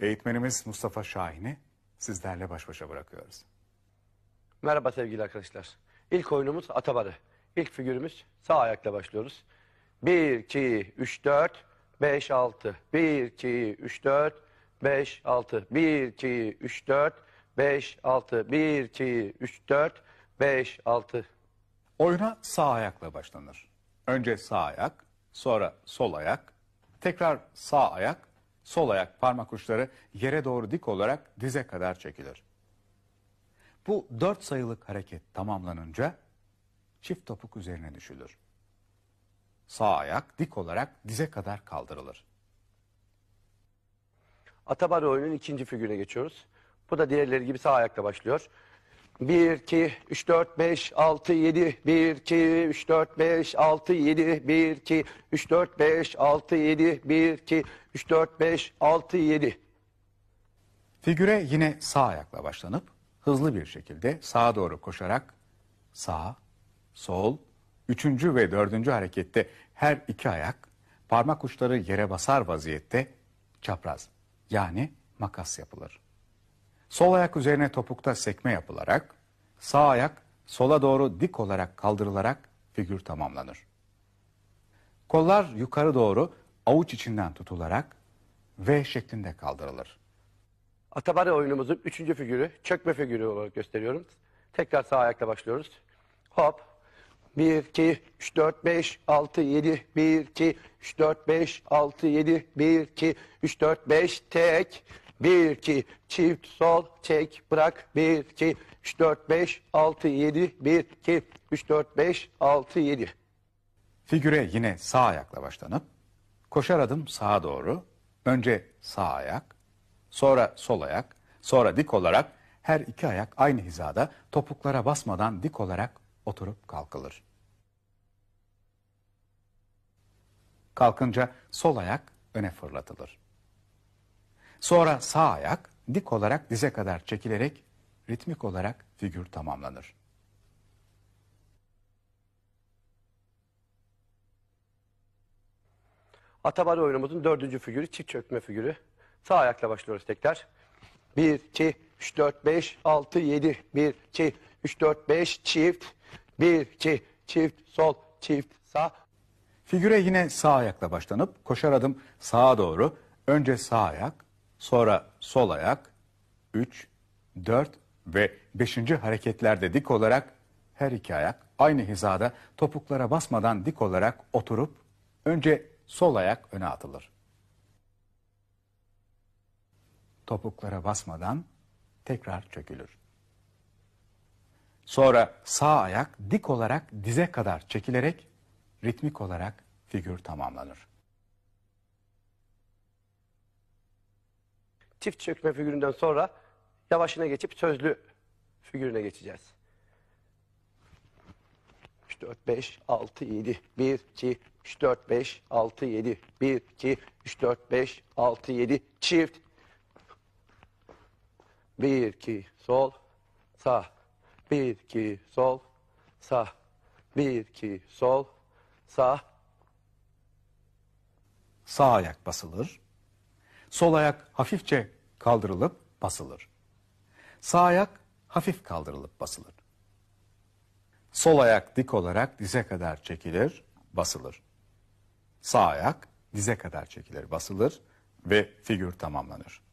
Eğitmenimiz Mustafa Şahin'i sizlerle baş başa bırakıyoruz. Merhaba sevgili arkadaşlar. İlk oyunumuz Atabarı. İlk figürümüz sağ ayakla başlıyoruz. 1, 2, 3, 4, 5, 6. 1, 2, 3, 4, 5, 6. 1, 2, 3, 4, 5, 6. 1, 2, 3, 4, 5, 6. Oyuna sağ ayakla başlanır. Önce sağ ayak, sonra sol ayak, tekrar sağ ayak, sol ayak parmak uçları yere doğru dik olarak dize kadar çekilir. Bu dört sayılık hareket tamamlanınca çift topuk üzerine düşülür. Sağ ayak dik olarak dize kadar kaldırılır. Atabar oyunun ikinci figürüne geçiyoruz. Bu da diğerleri gibi sağ ayakla başlıyor. 1 2 3 4 5 6 7 1 2 3 4 5 6 7 1 2 3 4 5 6 7 1 2 3 4 5 6 7 Figüre yine sağ ayakla başlanıp hızlı bir şekilde sağa doğru koşarak sağ, sol, üçüncü ve dördüncü harekette her iki ayak parmak uçları yere basar vaziyette çapraz yani makas yapılır. Sol ayak üzerine topukta sekme yapılarak, sağ ayak sola doğru dik olarak kaldırılarak figür tamamlanır. Kollar yukarı doğru avuç içinden tutularak V şeklinde kaldırılır. Atabari oyunumuzun üçüncü figürü çökme figürü olarak gösteriyorum. Tekrar sağ ayakla başlıyoruz. Hop. 1, 2, 3, 4, 5, 6, 7, 1, 2, 3, 4, 5, 6, 7, 1, 2, 3, 4, 5, tek. 1, 2, çift, sol, çek, bırak. 1, 2, 3, 4, 5, 6, 7. 1, 2, 3, 4, 5, 6, 7. Figüre yine sağ ayakla başlanıp koşar adım sağa doğru. Önce sağ ayak, sonra sol ayak, sonra dik olarak her iki ayak aynı hizada topuklara basmadan dik olarak oturup kalkılır. Kalkınca sol ayak öne fırlatılır. Sonra sağ ayak dik olarak dize kadar çekilerek ritmik olarak figür tamamlanır. Atabari oyunumuzun dördüncü figürü çift çökme figürü. Sağ ayakla başlıyoruz tekrar. 1, 2, 3, 4, 5, 6, 7. 1, 2, 3, 4, 5 çift. 1, 2, çift sol, çift sağ. Figüre yine sağ ayakla başlanıp koşar adım sağa doğru. Önce sağ ayak, Sonra sol ayak 3, 4 ve 5. hareketlerde dik olarak her iki ayak aynı hizada topuklara basmadan dik olarak oturup önce sol ayak öne atılır. Topuklara basmadan tekrar çökülür. Sonra sağ ayak dik olarak dize kadar çekilerek ritmik olarak figür tamamlanır. çift çökme figüründen sonra yavaşına geçip sözlü figürüne geçeceğiz. 3, 4, 5, 6, 7, 1, 2, 3, 4, 5, 6, 7, 1, 2, 3, 4, 5, 6, 7, çift. 1, 2, sol, sağ. 1, 2, sol, sağ. 1, 2, sol, sağ. Sağ ayak basılır. Sol ayak hafifçe kaldırılıp basılır. Sağ ayak hafif kaldırılıp basılır. Sol ayak dik olarak dize kadar çekilir, basılır. Sağ ayak dize kadar çekilir, basılır ve figür tamamlanır.